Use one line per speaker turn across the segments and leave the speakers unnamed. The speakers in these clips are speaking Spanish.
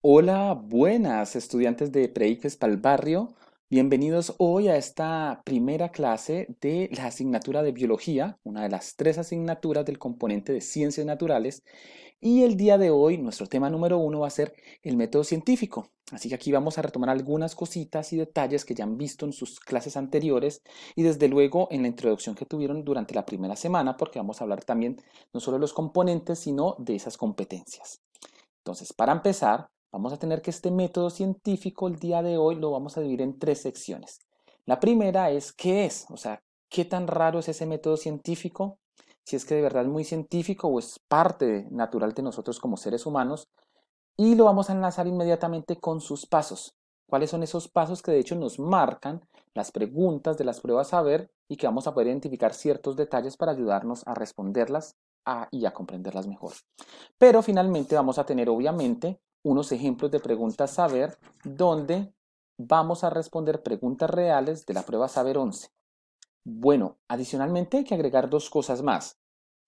Hola, buenas estudiantes de Preifes para el Barrio. Bienvenidos hoy a esta primera clase de la asignatura de Biología, una de las tres asignaturas del componente de Ciencias Naturales. Y el día de hoy nuestro tema número uno va a ser el método científico. Así que aquí vamos a retomar algunas cositas y detalles que ya han visto en sus clases anteriores y desde luego en la introducción que tuvieron durante la primera semana, porque vamos a hablar también no solo de los componentes, sino de esas competencias. Entonces, para empezar, Vamos a tener que este método científico el día de hoy lo vamos a dividir en tres secciones. La primera es qué es, o sea, qué tan raro es ese método científico, si es que de verdad es muy científico o es parte natural de nosotros como seres humanos, y lo vamos a enlazar inmediatamente con sus pasos. ¿Cuáles son esos pasos que de hecho nos marcan las preguntas de las pruebas a ver y que vamos a poder identificar ciertos detalles para ayudarnos a responderlas y a comprenderlas mejor? Pero finalmente vamos a tener obviamente unos ejemplos de preguntas saber donde vamos a responder preguntas reales de la prueba saber 11. Bueno, adicionalmente hay que agregar dos cosas más.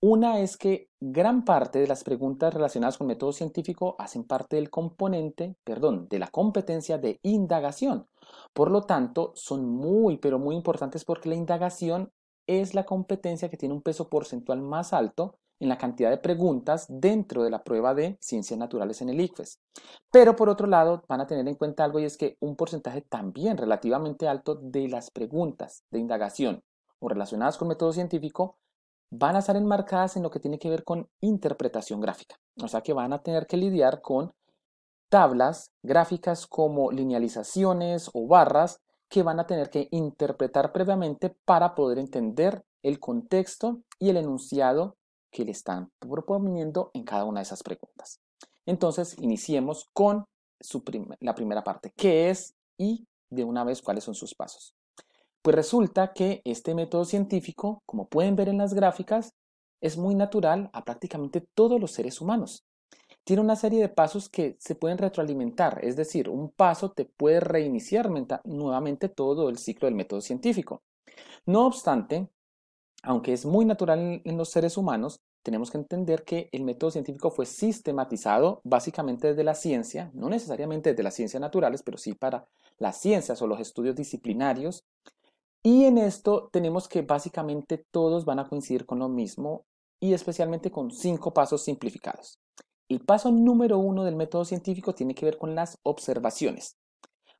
Una es que gran parte de las preguntas relacionadas con método científico hacen parte del componente, perdón, de la competencia de indagación. Por lo tanto, son muy, pero muy importantes porque la indagación es la competencia que tiene un peso porcentual más alto en la cantidad de preguntas dentro de la prueba de ciencias naturales en el ICFES. Pero por otro lado, van a tener en cuenta algo y es que un porcentaje también relativamente alto de las preguntas de indagación o relacionadas con método científico van a estar enmarcadas en lo que tiene que ver con interpretación gráfica. O sea que van a tener que lidiar con tablas gráficas como linealizaciones o barras que van a tener que interpretar previamente para poder entender el contexto y el enunciado que le están proponiendo en cada una de esas preguntas. Entonces, iniciemos con la primera parte, ¿qué es y de una vez cuáles son sus pasos? Pues resulta que este método científico, como pueden ver en las gráficas, es muy natural a prácticamente todos los seres humanos. Tiene una serie de pasos que se pueden retroalimentar, es decir, un paso te puede reiniciar nuevamente todo el ciclo del método científico. No obstante, aunque es muy natural en los seres humanos, tenemos que entender que el método científico fue sistematizado básicamente desde la ciencia, no necesariamente desde las ciencias naturales, pero sí para las ciencias o los estudios disciplinarios. Y en esto tenemos que básicamente todos van a coincidir con lo mismo y especialmente con cinco pasos simplificados. El paso número uno del método científico tiene que ver con las observaciones.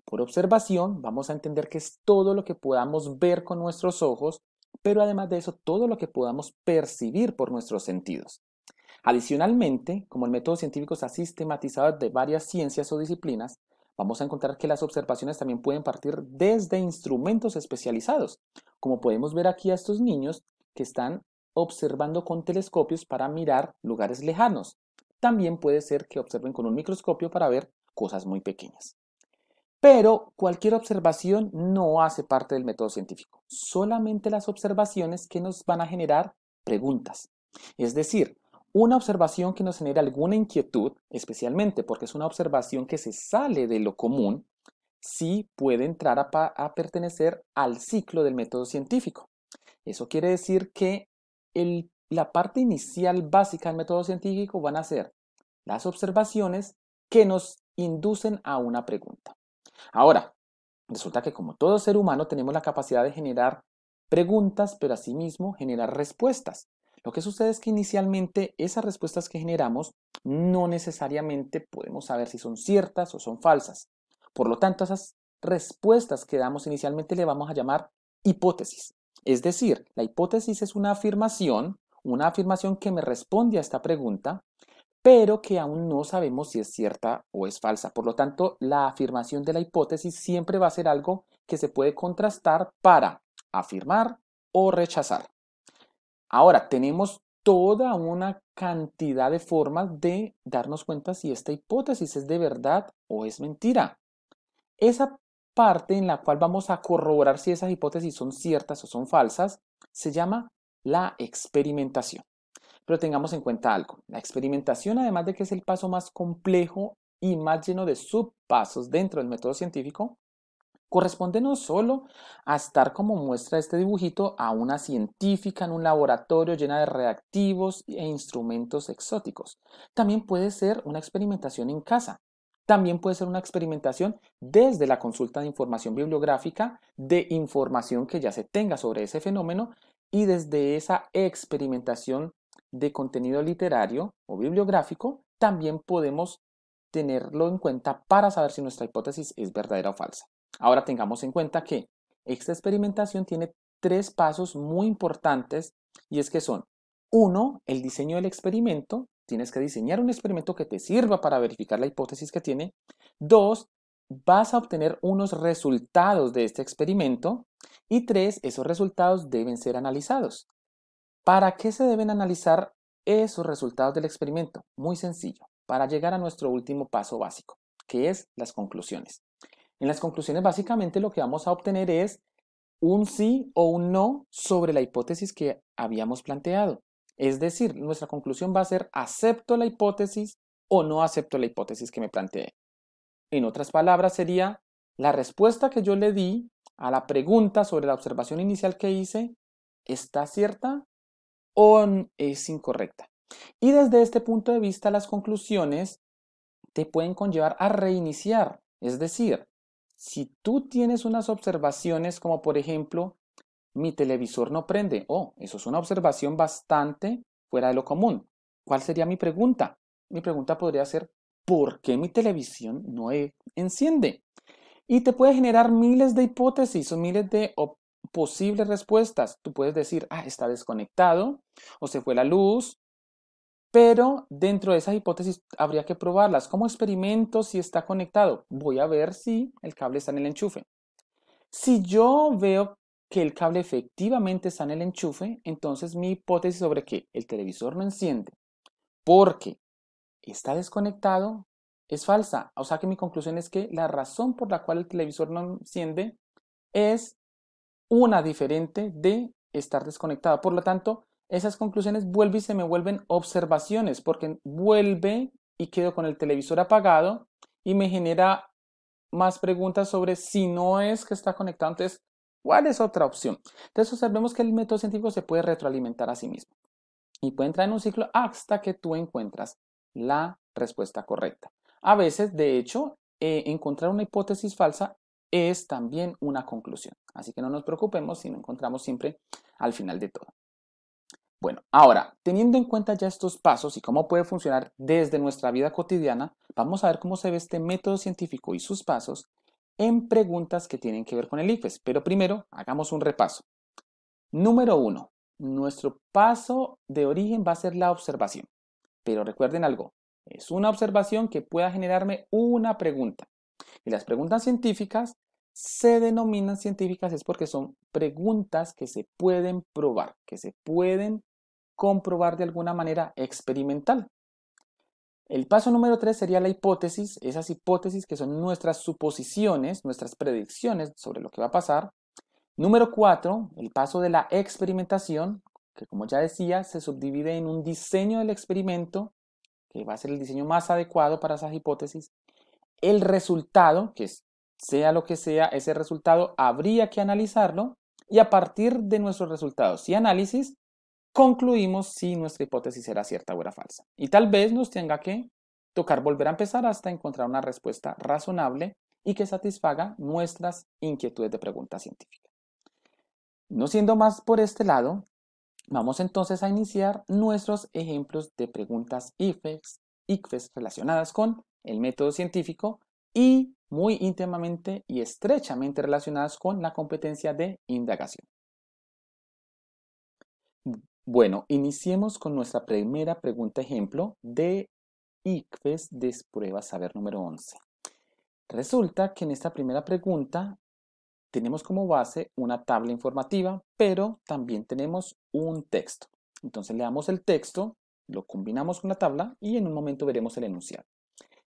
Por observación vamos a entender que es todo lo que podamos ver con nuestros ojos pero además de eso, todo lo que podamos percibir por nuestros sentidos. Adicionalmente, como el método científico se ha sistematizado de varias ciencias o disciplinas, vamos a encontrar que las observaciones también pueden partir desde instrumentos especializados, como podemos ver aquí a estos niños que están observando con telescopios para mirar lugares lejanos. También puede ser que observen con un microscopio para ver cosas muy pequeñas. Pero cualquier observación no hace parte del método científico, solamente las observaciones que nos van a generar preguntas. Es decir, una observación que nos genera alguna inquietud, especialmente porque es una observación que se sale de lo común, sí puede entrar a, pertenecer al ciclo del método científico. Eso quiere decir que la parte inicial básica del método científico van a ser las observaciones que nos inducen a una pregunta. Ahora, resulta que como todo ser humano tenemos la capacidad de generar preguntas, pero asimismo generar respuestas. Lo que sucede es que inicialmente esas respuestas que generamos no necesariamente podemos saber si son ciertas o son falsas. Por lo tanto, esas respuestas que damos inicialmente le vamos a llamar hipótesis. Es decir, la hipótesis es una afirmación, una afirmación que me responde a esta pregunta, pero que aún no sabemos si es cierta o es falsa. Por lo tanto, la afirmación de la hipótesis siempre va a ser algo que se puede contrastar para afirmar o rechazar. Ahora, tenemos toda una cantidad de formas de darnos cuenta si esta hipótesis es de verdad o es mentira. Esa parte en la cual vamos a corroborar si esas hipótesis son ciertas o son falsas se llama la experimentación. Pero tengamos en cuenta algo, la experimentación además de que es el paso más complejo y más lleno de subpasos dentro del método científico, corresponde no solo a estar como muestra este dibujito a una científica en un laboratorio llena de reactivos e instrumentos exóticos, también puede ser una experimentación en casa, también puede ser una experimentación desde la consulta de información bibliográfica, de información que ya se tenga sobre ese fenómeno y desde esa experimentación de contenido literario o bibliográfico, también podemos tenerlo en cuenta para saber si nuestra hipótesis es verdadera o falsa. Ahora tengamos en cuenta que esta experimentación tiene tres pasos muy importantes y es que son, uno, el diseño del experimento, tienes que diseñar un experimento que te sirva para verificar la hipótesis que tiene. Dos, vas a obtener unos resultados de este experimento. Y tres, esos resultados deben ser analizados. ¿Para qué se deben analizar esos resultados del experimento? Muy sencillo, para llegar a nuestro último paso básico, que es las conclusiones. En las conclusiones básicamente lo que vamos a obtener es un sí o un no sobre la hipótesis que habíamos planteado. Es decir, nuestra conclusión va a ser acepto la hipótesis o no acepto la hipótesis que me planteé. En otras palabras, sería la respuesta que yo le di a la pregunta sobre la observación inicial que hice, ¿está cierta es incorrecta. Y desde este punto de vista, las conclusiones te pueden conllevar a reiniciar. Es decir, si tú tienes unas observaciones como por ejemplo, mi televisor no prende, oh, eso es una observación bastante fuera de lo común. ¿Cuál sería mi pregunta? Mi pregunta podría ser, ¿por qué mi televisión no e-, enciende? Y te puede generar miles de hipótesis o miles de posibles respuestas. Tú puedes decir, ah, está desconectado o se fue la luz, pero dentro de esas hipótesis habría que probarlas. ¿Cómo experimento si está conectado? Voy a ver si el cable está en el enchufe. Si yo veo que el cable efectivamente está en el enchufe, entonces mi hipótesis sobre que el televisor no enciende porque está desconectado es falsa. O sea que mi conclusión es que la razón por la cual el televisor no enciende es una diferente de estar desconectada. Por lo tanto, esas conclusiones vuelven y se me vuelven observaciones, porque vuelve y quedo con el televisor apagado y me genera más preguntas sobre si no es que está conectado. Entonces, ¿cuál es otra opción? Entonces, observemos que el método científico se puede retroalimentar a sí mismo y puede entrar en un ciclo hasta que tú encuentras la respuesta correcta. A veces, de hecho, eh, encontrar una hipótesis falsa es también una conclusión. Así que no nos preocupemos si no encontramos siempre al final de todo. Bueno, ahora, teniendo en cuenta ya estos pasos y cómo puede funcionar desde nuestra vida cotidiana, vamos a ver cómo se ve este método científico y sus pasos en preguntas que tienen que ver con el IFES. Pero primero, hagamos un repaso. Número uno, Nuestro paso de origen va a ser la observación. Pero recuerden algo, es una observación que pueda generarme una pregunta. Y las preguntas científicas se denominan científicas es porque son preguntas que se pueden probar, que se pueden comprobar de alguna manera experimental. El paso número tres sería la hipótesis, esas hipótesis que son nuestras suposiciones, nuestras predicciones sobre lo que va a pasar. Número cuatro, el paso de la experimentación, que como ya decía, se subdivide en un diseño del experimento, que va a ser el diseño más adecuado para esas hipótesis, el resultado, que sea lo que sea ese resultado, habría que analizarlo y a partir de nuestros resultados y análisis concluimos si nuestra hipótesis era cierta o era falsa. Y tal vez nos tenga que tocar volver a empezar hasta encontrar una respuesta razonable y que satisfaga nuestras inquietudes de pregunta científica. No siendo más por este lado, vamos entonces a iniciar nuestros ejemplos de preguntas IFES, ICFES relacionadas con el método científico y muy íntimamente y estrechamente relacionadas con la competencia de indagación. Mm, bueno, iniciemos con nuestra primera pregunta ejemplo de ICFES de prueba saber número 11. Resulta que en esta primera pregunta tenemos como base una tabla informativa, pero también tenemos un texto. Entonces le damos el texto, lo combinamos con la tabla y en un momento veremos el enunciado.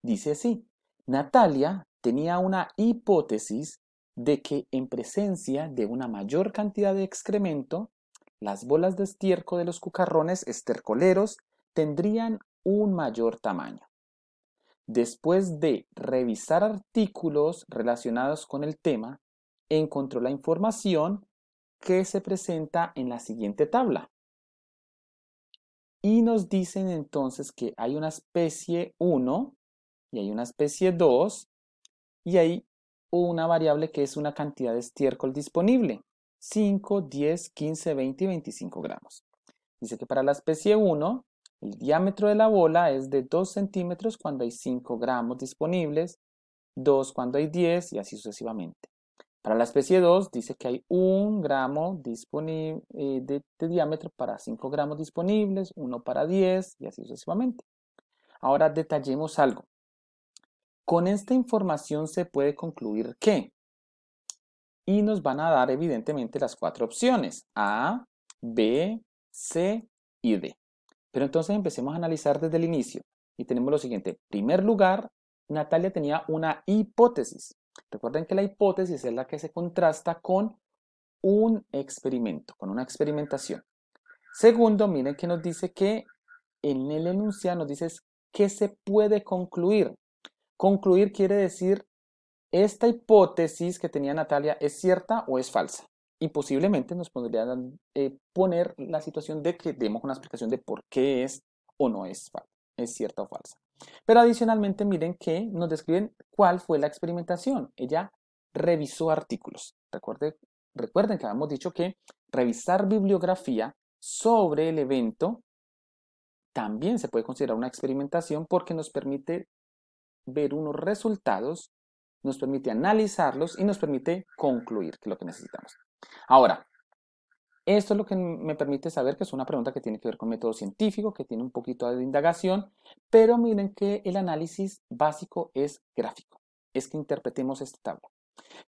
Dice así, Natalia tenía una hipótesis de que en presencia de una mayor cantidad de excremento, las bolas de estiércol de los cucarrones estercoleros tendrían un mayor tamaño. Después de revisar artículos relacionados con el tema, encontró la información que se presenta en la siguiente tabla. Y nos dicen entonces que hay una especie 1 y hay una especie 2 y hay una variable que es una cantidad de estiércol disponible, 5, 10, 15, 20 y 25 gramos. Dice que para la especie 1, el diámetro de la bola es de 2 centímetros cuando hay 5 gramos disponibles, 2 cuando hay 10 y así sucesivamente. Para la especie 2 dice que hay 1 gramo disponible, eh, de diámetro para 5 gramos disponibles, 1 para 10 y así sucesivamente. Ahora detallemos algo. Con esta información se puede concluir qué? y nos van a dar evidentemente las cuatro opciones A, B, C y D. Pero entonces empecemos a analizar desde el inicio y tenemos lo siguiente. En primer lugar, Natalia tenía una hipótesis. Recuerden que la hipótesis es la que se contrasta con un experimento, con una experimentación. Segundo, miren que nos dice que en el enunciado nos dice que se puede concluir. Concluir quiere decir, esta hipótesis que tenía Natalia es cierta o es falsa. Y posiblemente nos podría eh, poner la situación de que demos una explicación de por qué es o no es, es cierta o falsa. Pero adicionalmente miren que nos describen cuál fue la experimentación. Ella revisó artículos. Recuerden, recuerden que habíamos dicho que revisar bibliografía sobre el evento también se puede considerar una experimentación porque nos permite ver unos resultados, nos permite analizarlos y nos permite concluir, que lo que necesitamos. Ahora, esto es lo que me permite saber que es una pregunta que tiene que ver con método científico, que tiene un poquito de indagación, pero miren que el análisis básico es gráfico, es que interpretemos esta tabla.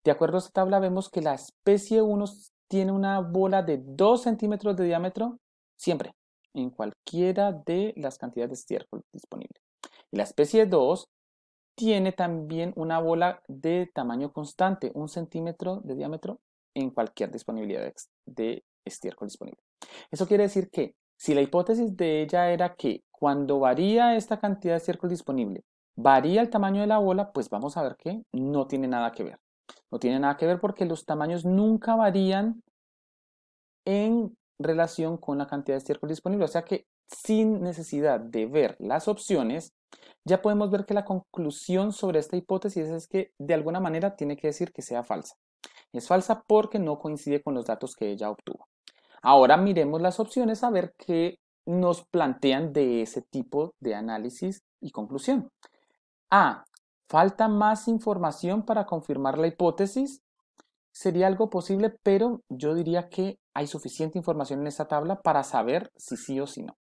De acuerdo a esta tabla vemos que la especie 1 tiene una bola de 2 centímetros de diámetro siempre, en cualquiera de las cantidades de estiércol disponible Y la especie 2 tiene también una bola de tamaño constante, un centímetro de diámetro en cualquier disponibilidad de estiércol disponible. Eso quiere decir que si la hipótesis de ella era que cuando varía esta cantidad de estiércol disponible, varía el tamaño de la bola, pues vamos a ver que no tiene nada que ver. No tiene nada que ver porque los tamaños nunca varían en relación con la cantidad de estiércol disponible. O sea que sin necesidad de ver las opciones, ya podemos ver que la conclusión sobre esta hipótesis es que de alguna manera tiene que decir que sea falsa. Es falsa porque no coincide con los datos que ella obtuvo. Ahora miremos las opciones a ver qué nos plantean de ese tipo de análisis y conclusión. A. Falta más información para confirmar la hipótesis. Sería algo posible, pero yo diría que hay suficiente información en esta tabla para saber si sí o si no.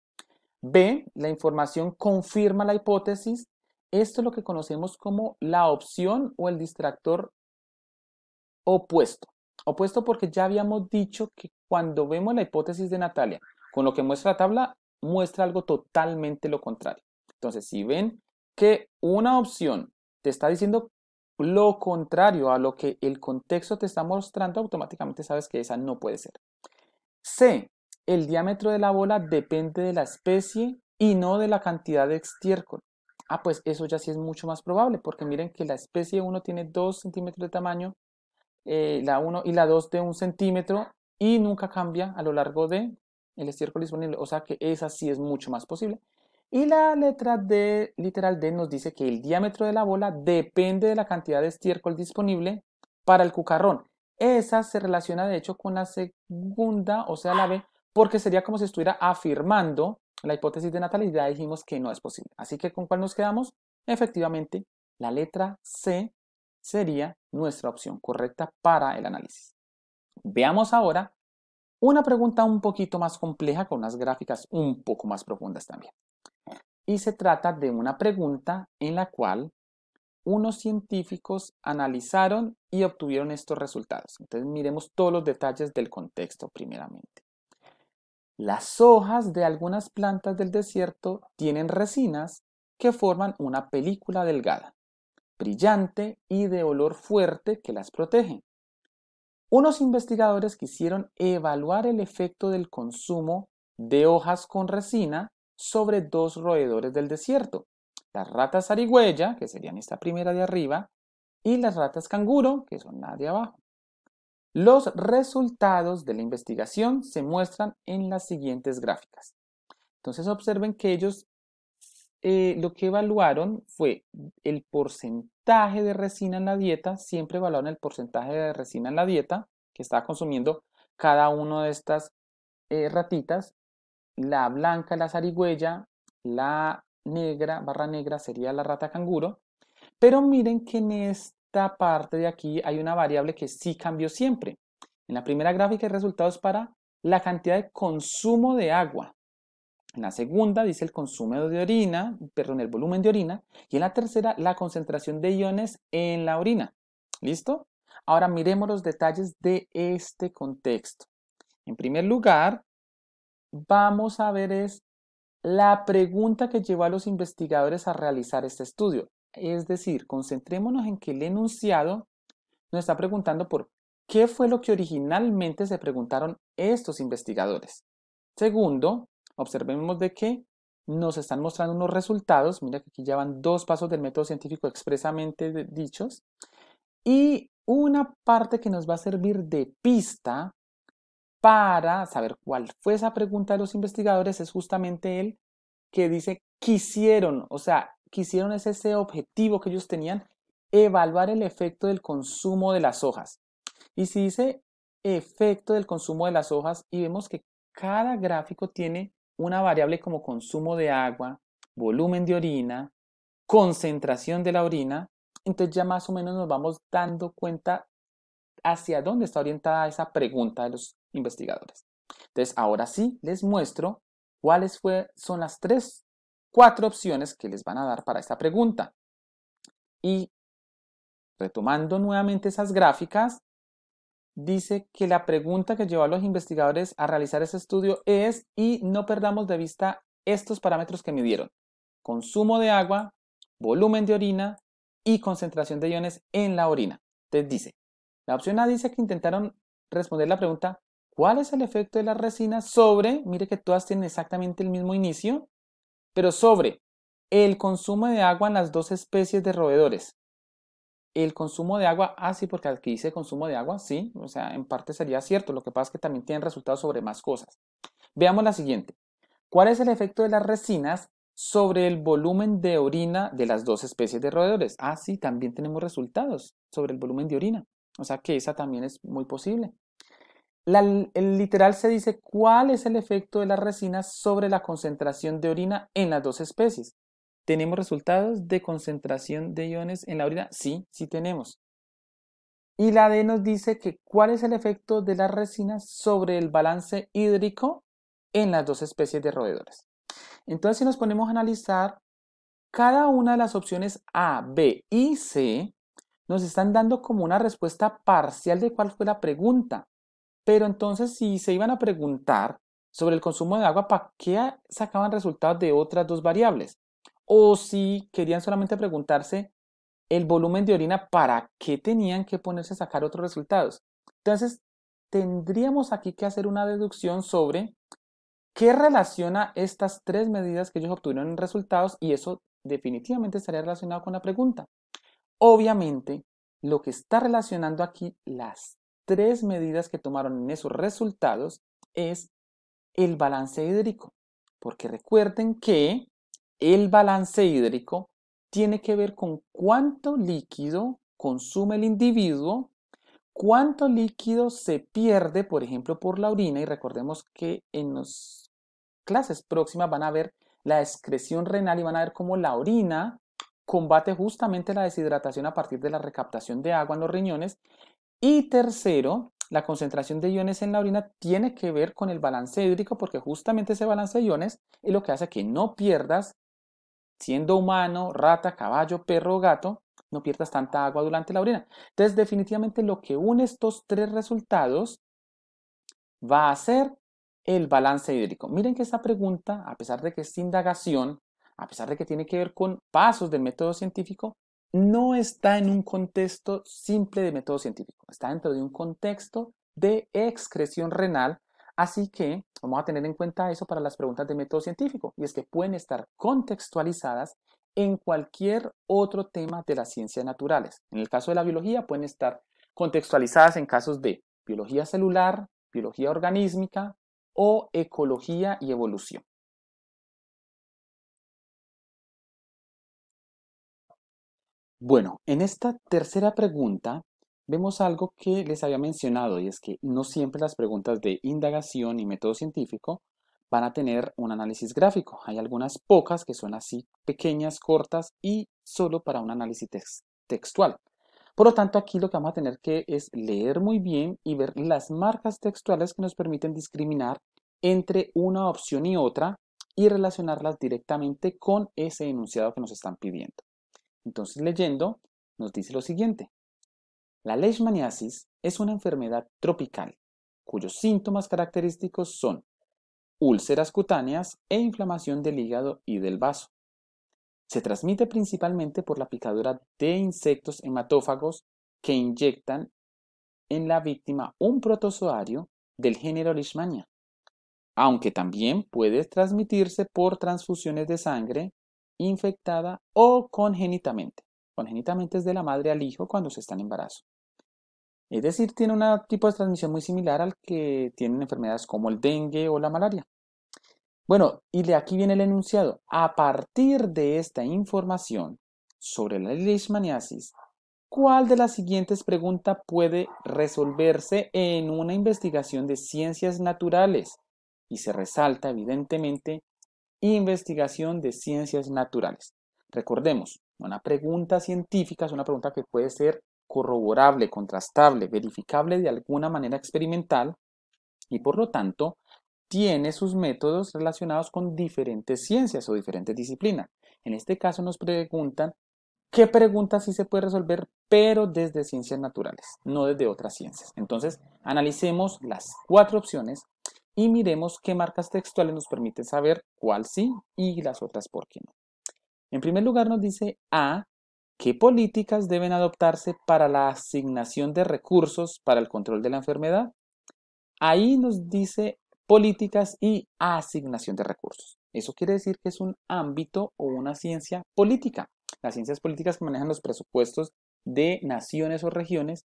B, la información confirma la hipótesis. Esto es lo que conocemos como la opción o el distractor opuesto. Opuesto porque ya habíamos dicho que cuando vemos la hipótesis de Natalia con lo que muestra la tabla, muestra algo totalmente lo contrario. Entonces, si ven que una opción te está diciendo lo contrario a lo que el contexto te está mostrando, automáticamente sabes que esa no puede ser. C, el diámetro de la bola depende de la especie y no de la cantidad de estiércol. Ah, pues eso ya sí es mucho más probable, porque miren que la especie 1 tiene 2 centímetros de tamaño, eh, la 1 y la 2 de 1 centímetro, y nunca cambia a lo largo de el estiércol disponible. O sea que esa sí es mucho más posible. Y la letra D, literal D, nos dice que el diámetro de la bola depende de la cantidad de estiércol disponible para el cucarrón. Esa se relaciona de hecho con la segunda, o sea la B, porque sería como si estuviera afirmando la hipótesis de natalidad, dijimos que no es posible. Así que ¿con cuál nos quedamos? Efectivamente, la letra C sería nuestra opción correcta para el análisis. Veamos ahora una pregunta un poquito más compleja con unas gráficas un poco más profundas también. Y se trata de una pregunta en la cual unos científicos analizaron y obtuvieron estos resultados. Entonces miremos todos los detalles del contexto primeramente. Las hojas de algunas plantas del desierto tienen resinas que forman una película delgada, brillante y de olor fuerte que las protege. Unos investigadores quisieron evaluar el efecto del consumo de hojas con resina sobre dos roedores del desierto, las ratas arigüeya, que serían esta primera de arriba, y las ratas canguro, que son la de abajo. Los resultados de la investigación se muestran en las siguientes gráficas. Entonces observen que ellos eh, lo que evaluaron fue el porcentaje de resina en la dieta, siempre evaluaron el porcentaje de resina en la dieta que estaba consumiendo cada una de estas eh, ratitas, la blanca, la zarigüeya, la negra, barra negra sería la rata canguro, pero miren que en, este parte de aquí hay una variable que sí cambió siempre. En la primera gráfica hay resultados para la cantidad de consumo de agua. En la segunda dice el consumo de orina, perdón, el volumen de orina. Y en la tercera, la concentración de iones en la orina. ¿Listo? Ahora miremos los detalles de este contexto. En primer lugar, vamos a ver es la pregunta que llevó a los investigadores a realizar este estudio. Es decir, concentrémonos en que el enunciado nos está preguntando por qué fue lo que originalmente se preguntaron estos investigadores. Segundo, observemos de que nos están mostrando unos resultados. Mira que aquí ya van dos pasos del método científico expresamente dichos. Y una parte que nos va a servir de pista para saber cuál fue esa pregunta de los investigadores es justamente el que dice quisieron, o sea, Quisieron hicieron es ese objetivo que ellos tenían, evaluar el efecto del consumo de las hojas. Y si dice efecto del consumo de las hojas y vemos que cada gráfico tiene una variable como consumo de agua, volumen de orina, concentración de la orina, entonces ya más o menos nos vamos dando cuenta hacia dónde está orientada esa pregunta de los investigadores. Entonces, ahora sí les muestro cuáles fue, son las tres cuatro opciones que les van a dar para esta pregunta. Y retomando nuevamente esas gráficas, dice que la pregunta que llevó a los investigadores a realizar ese estudio es, y no perdamos de vista estos parámetros que midieron, consumo de agua, volumen de orina y concentración de iones en la orina. Entonces dice, la opción A dice que intentaron responder la pregunta, ¿cuál es el efecto de la resina sobre, mire que todas tienen exactamente el mismo inicio, pero sobre el consumo de agua en las dos especies de roedores. El consumo de agua, ah, sí, porque aquí dice consumo de agua, sí, o sea, en parte sería cierto, lo que pasa es que también tienen resultados sobre más cosas. Veamos la siguiente. ¿Cuál es el efecto de las resinas sobre el volumen de orina de las dos especies de roedores? Ah, sí, también tenemos resultados sobre el volumen de orina, o sea que esa también es muy posible. La, el literal se dice cuál es el efecto de las resinas sobre la concentración de orina en las dos especies. ¿Tenemos resultados de concentración de iones en la orina? Sí, sí tenemos. Y la D nos dice que cuál es el efecto de las resinas sobre el balance hídrico en las dos especies de roedores. Entonces, si nos ponemos a analizar, cada una de las opciones A, B y C nos están dando como una respuesta parcial de cuál fue la pregunta. Pero entonces, si se iban a preguntar sobre el consumo de agua, ¿para qué sacaban resultados de otras dos variables? O si querían solamente preguntarse el volumen de orina, ¿para qué tenían que ponerse a sacar otros resultados? Entonces, tendríamos aquí que hacer una deducción sobre qué relaciona estas tres medidas que ellos obtuvieron en resultados y eso definitivamente estaría relacionado con la pregunta. Obviamente, lo que está relacionando aquí las tres medidas que tomaron en esos resultados es el balance hídrico, porque recuerden que el balance hídrico tiene que ver con cuánto líquido consume el individuo, cuánto líquido se pierde, por ejemplo, por la orina, y recordemos que en las clases próximas van a ver la excreción renal y van a ver cómo la orina combate justamente la deshidratación a partir de la recaptación de agua en los riñones y tercero, la concentración de iones en la orina tiene que ver con el balance hídrico porque justamente ese balance de iones es lo que hace que no pierdas, siendo humano, rata, caballo, perro o gato, no pierdas tanta agua durante la orina. Entonces, definitivamente lo que une estos tres resultados va a ser el balance hídrico. Miren que esta pregunta, a pesar de que es indagación, a pesar de que tiene que ver con pasos del método científico, no está en un contexto simple de método científico, está dentro de un contexto de excreción renal, así que vamos a tener en cuenta eso para las preguntas de método científico, y es que pueden estar contextualizadas en cualquier otro tema de las ciencias naturales. En el caso de la biología pueden estar contextualizadas en casos de biología celular, biología organísmica o ecología y evolución. Bueno, en esta tercera pregunta vemos algo que les había mencionado y es que no siempre las preguntas de indagación y método científico van a tener un análisis gráfico. Hay algunas pocas que son así pequeñas, cortas y solo para un análisis textual. Por lo tanto, aquí lo que vamos a tener que es leer muy bien y ver las marcas textuales que nos permiten discriminar entre una opción y otra y relacionarlas directamente con ese enunciado que nos están pidiendo. Entonces, leyendo, nos dice lo siguiente. La leishmaniasis es una enfermedad tropical cuyos síntomas característicos son úlceras cutáneas e inflamación del hígado y del vaso. Se transmite principalmente por la picadura de insectos hematófagos que inyectan en la víctima un protozoario del género Leishmania, aunque también puede transmitirse por transfusiones de sangre infectada o congénitamente. Congénitamente es de la madre al hijo cuando se está en embarazo. Es decir, tiene un tipo de transmisión muy similar al que tienen enfermedades como el dengue o la malaria. Bueno, y de aquí viene el enunciado. A partir de esta información sobre la leishmaniasis, ¿cuál de las siguientes preguntas puede resolverse en una investigación de ciencias naturales? Y se resalta evidentemente investigación de ciencias naturales. Recordemos, una pregunta científica es una pregunta que puede ser corroborable, contrastable, verificable de alguna manera experimental y por lo tanto tiene sus métodos relacionados con diferentes ciencias o diferentes disciplinas. En este caso nos preguntan qué pregunta sí se puede resolver, pero desde ciencias naturales, no desde otras ciencias. Entonces, analicemos las cuatro opciones y miremos qué marcas textuales nos permiten saber cuál sí y las otras por qué no. En primer lugar nos dice A, qué políticas deben adoptarse para la asignación de recursos para el control de la enfermedad. Ahí nos dice políticas y asignación de recursos. Eso quiere decir que es un ámbito o una ciencia política. Las ciencias políticas manejan los presupuestos de naciones o regiones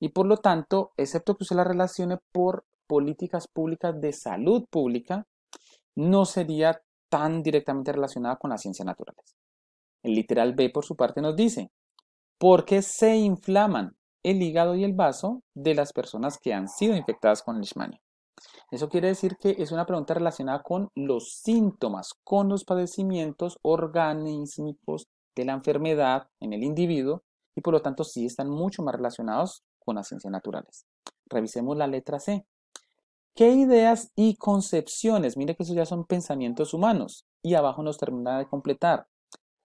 y por lo tanto, excepto que usted la relacione por políticas públicas de salud pública no sería tan directamente relacionada con las ciencias naturales. El literal B, por su parte, nos dice, ¿por qué se inflaman el hígado y el vaso de las personas que han sido infectadas con Leishmania? Eso quiere decir que es una pregunta relacionada con los síntomas, con los padecimientos organísmicos de la enfermedad en el individuo y por lo tanto sí están mucho más relacionados con las ciencias naturales. Revisemos la letra C. ¿Qué ideas y concepciones? Mire que eso ya son pensamientos humanos. Y abajo nos termina de completar.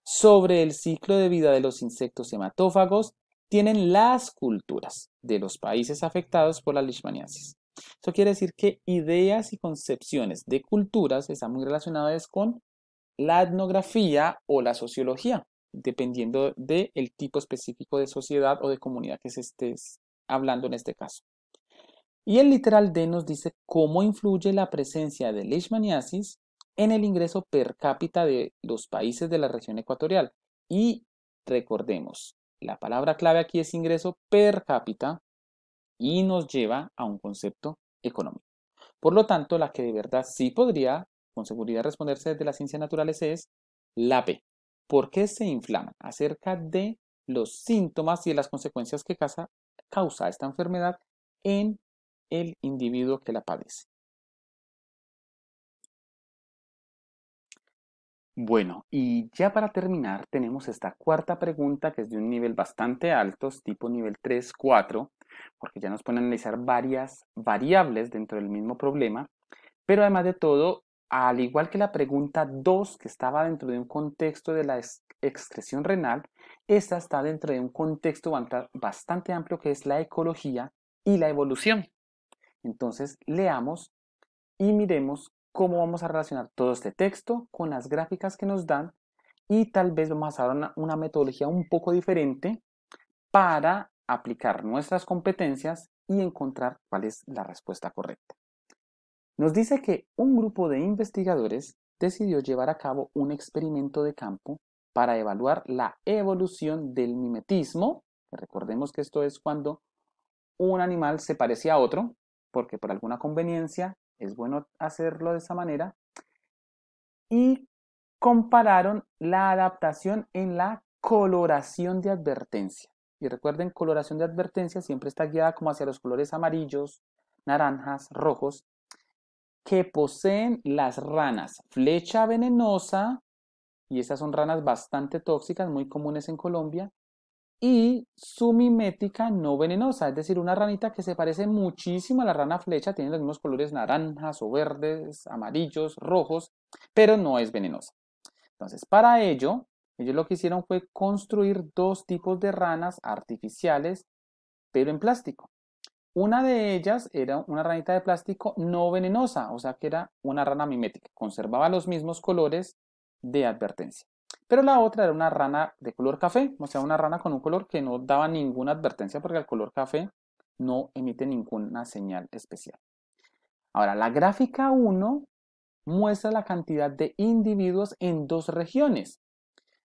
Sobre el ciclo de vida de los insectos hematófagos tienen las culturas de los países afectados por la leishmaniasis. Eso quiere decir que ideas y concepciones de culturas están muy relacionadas con la etnografía o la sociología, dependiendo del tipo específico de sociedad o de comunidad que se esté hablando en este caso. Y el literal D nos dice cómo influye la presencia de leishmaniasis en el ingreso per cápita de los países de la región ecuatorial. Y recordemos, la palabra clave aquí es ingreso per cápita y nos lleva a un concepto económico. Por lo tanto, la que de verdad sí podría con seguridad responderse desde las ciencias naturales es la P. ¿Por qué se inflama Acerca de los síntomas y de las consecuencias que causa, causa esta enfermedad en el individuo que la padece. Bueno, y ya para terminar tenemos esta cuarta pregunta que es de un nivel bastante alto, tipo nivel 3, 4, porque ya nos pueden analizar varias variables dentro del mismo problema, pero además de todo, al igual que la pregunta 2 que estaba dentro de un contexto de la excreción renal, esta está dentro de un contexto bastante amplio que es la ecología y la evolución. Entonces, leamos y miremos cómo vamos a relacionar todo este texto con las gráficas que nos dan y tal vez vamos a dar una, metodología un poco diferente para aplicar nuestras competencias y encontrar cuál es la respuesta correcta. Nos dice que un grupo de investigadores decidió llevar a cabo un experimento de campo para evaluar la evolución del mimetismo. Recordemos que esto es cuando un animal se parecía a otro porque por alguna conveniencia es bueno hacerlo de esa manera, y compararon la adaptación en la coloración de advertencia. Y recuerden, coloración de advertencia siempre está guiada como hacia los colores amarillos, naranjas, rojos, que poseen las ranas. Flecha venenosa, y esas son ranas bastante tóxicas, muy comunes en Colombia, y su mimética no venenosa, es decir, una ranita que se parece muchísimo a la rana flecha, tiene los mismos colores naranjas o verdes, amarillos, rojos, pero no es venenosa. Entonces, para ello, ellos lo que hicieron fue construir dos tipos de ranas artificiales, pero en plástico. Una de ellas era una ranita de plástico no venenosa, o sea que era una rana mimética, conservaba los mismos colores de advertencia pero la otra era una rana de color café, o sea, una rana con un color que no daba ninguna advertencia porque el color café no emite ninguna señal especial. Ahora, la gráfica 1 muestra la cantidad de individuos en dos regiones.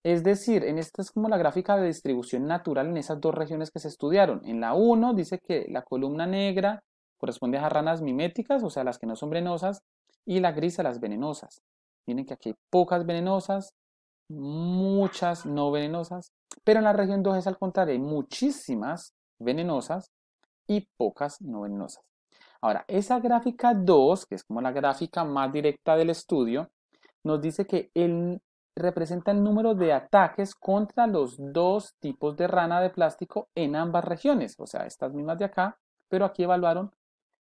Es decir, en esta es como la gráfica de distribución natural en esas dos regiones que se estudiaron. En la 1 dice que la columna negra corresponde a ranas miméticas, o sea, las que no son venenosas, y la gris a las venenosas. Miren que aquí hay pocas venenosas, muchas no venenosas, pero en la región 2 es al contrario, hay muchísimas venenosas y pocas no venenosas. Ahora, esa gráfica 2, que es como la gráfica más directa del estudio, nos dice que él representa el número de ataques contra los dos tipos de rana de plástico en ambas regiones, o sea, estas mismas de acá, pero aquí evaluaron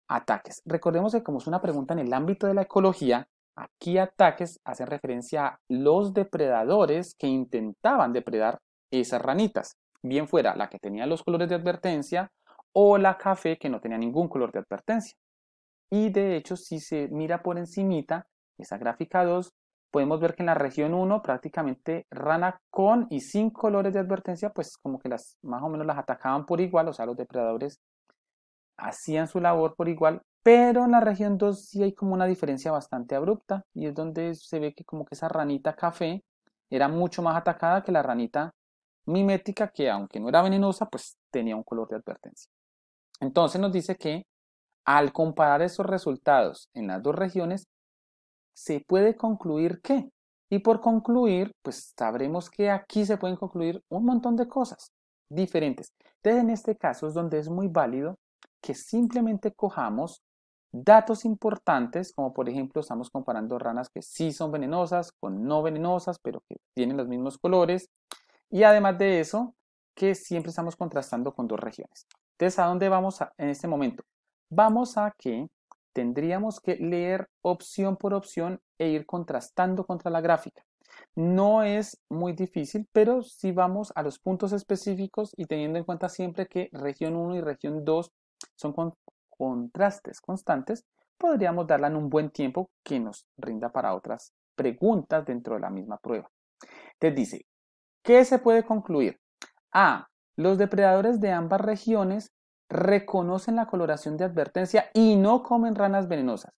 ataques. Recordemos que como es una pregunta en el ámbito de la ecología, Aquí ataques hacen referencia a los depredadores que intentaban depredar esas ranitas, bien fuera la que tenía los colores de advertencia o la café que no tenía ningún color de advertencia. Y de hecho, si se mira por encimita, esa gráfica 2, podemos ver que en la región 1 prácticamente rana con y sin colores de advertencia, pues como que las más o menos las atacaban por igual, o sea, los depredadores hacían su labor por igual pero en la región 2 sí hay como una diferencia bastante abrupta y es donde se ve que como que esa ranita café era mucho más atacada que la ranita mimética que aunque no era venenosa pues tenía un color de advertencia. Entonces nos dice que al comparar esos resultados en las dos regiones se puede concluir que y por concluir pues sabremos que aquí se pueden concluir un montón de cosas diferentes. Entonces en este caso es donde es muy válido que simplemente cojamos Datos importantes, como por ejemplo estamos comparando ranas que sí son venenosas con no venenosas, pero que tienen los mismos colores. Y además de eso, que siempre estamos contrastando con dos regiones. Entonces, ¿a dónde vamos en este momento? Vamos a que tendríamos que leer opción por opción e ir contrastando contra la gráfica. No es muy difícil, pero si vamos a los puntos específicos y teniendo en cuenta siempre que región 1 y región 2 son contrastes constantes, podríamos darla en un buen tiempo que nos rinda para otras preguntas dentro de la misma prueba. Te dice, ¿qué se puede concluir? A. Los depredadores de ambas regiones reconocen la coloración de advertencia y no comen ranas venenosas.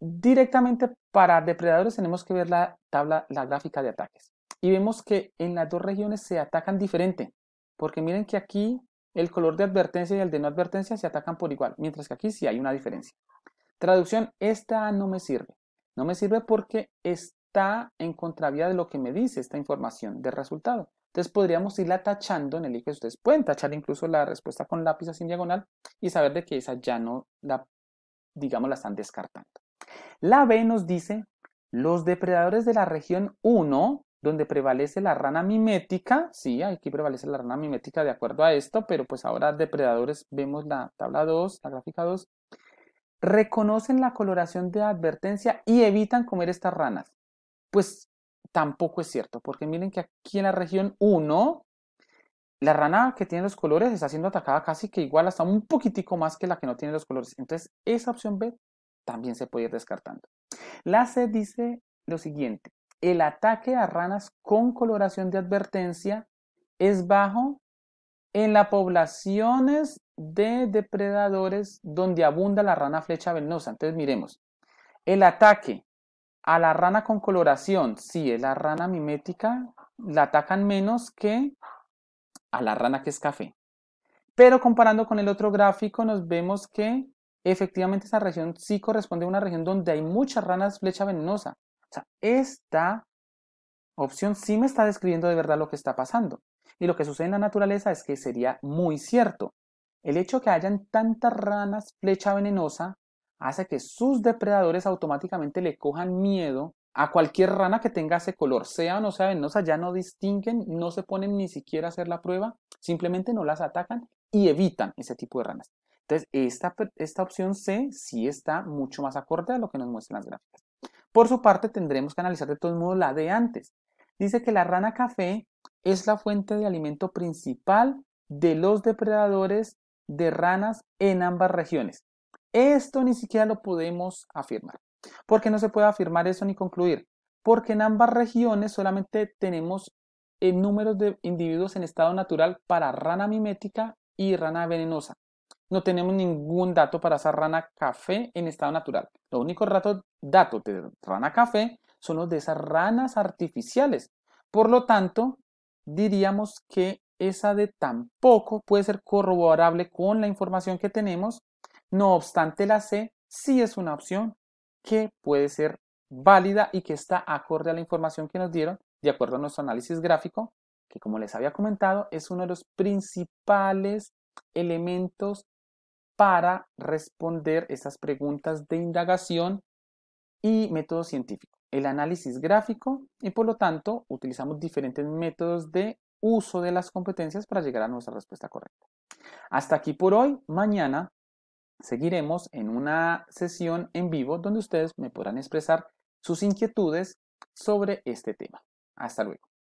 Directamente para depredadores tenemos que ver la tabla, la gráfica de ataques. Y vemos que en las dos regiones se atacan diferente, porque miren que aquí el color de advertencia y el de no advertencia se atacan por igual, mientras que aquí sí hay una diferencia. Traducción, esta no me sirve. No me sirve porque está en contravía de lo que me dice esta información de resultado. Entonces podríamos irla tachando en el que Ustedes pueden tachar incluso la respuesta con lápiz así en diagonal y saber de que esa ya no la, digamos, la están descartando. La B nos dice, los depredadores de la región 1 donde prevalece la rana mimética, sí, aquí prevalece la rana mimética de acuerdo a esto, pero pues ahora depredadores vemos la tabla 2, la gráfica 2, reconocen la coloración de advertencia y evitan comer estas ranas. Pues tampoco es cierto, porque miren que aquí en la región 1, la rana que tiene los colores está siendo atacada casi que igual hasta un poquitico más que la que no tiene los colores. Entonces, esa opción B también se puede ir descartando. La C dice lo siguiente el ataque a ranas con coloración de advertencia es bajo en las poblaciones de depredadores donde abunda la rana flecha venenosa. Entonces miremos, el ataque a la rana con coloración, sí, es la rana mimética, la atacan menos que a la rana que es café. Pero comparando con el otro gráfico, nos vemos que efectivamente esa región sí corresponde a una región donde hay muchas ranas flecha venenosa esta opción sí me está describiendo de verdad lo que está pasando. Y lo que sucede en la naturaleza es que sería muy cierto. El hecho de que hayan tantas ranas flecha venenosa hace que sus depredadores automáticamente le cojan miedo a cualquier rana que tenga ese color, sea o no sea venenosa, ya no distinguen, no se ponen ni siquiera a hacer la prueba, simplemente no las atacan y evitan ese tipo de ranas. Entonces, esta, esta opción C sí está mucho más acorde a lo que nos muestran las gráficas. Por su parte, tendremos que analizar de todos modos la de antes. Dice que la rana café es la fuente de alimento principal de los depredadores de ranas en ambas regiones. Esto ni siquiera lo podemos afirmar. ¿Por qué no se puede afirmar eso ni concluir? Porque en ambas regiones solamente tenemos eh, números de individuos en estado natural para rana mimética y rana venenosa no tenemos ningún dato para esa rana café en estado natural. Los únicos datos de rana café son los de esas ranas artificiales. Por lo tanto, diríamos que esa de tampoco puede ser corroborable con la información que tenemos. No obstante, la C sí es una opción que puede ser válida y que está acorde a la información que nos dieron de acuerdo a nuestro análisis gráfico, que como les había comentado es uno de los principales elementos para responder esas preguntas de indagación y método científico. El análisis gráfico y por lo tanto utilizamos diferentes métodos de uso de las competencias para llegar a nuestra respuesta correcta. Hasta aquí por hoy. Mañana seguiremos en una sesión en vivo donde ustedes me podrán expresar sus inquietudes sobre este tema. Hasta luego.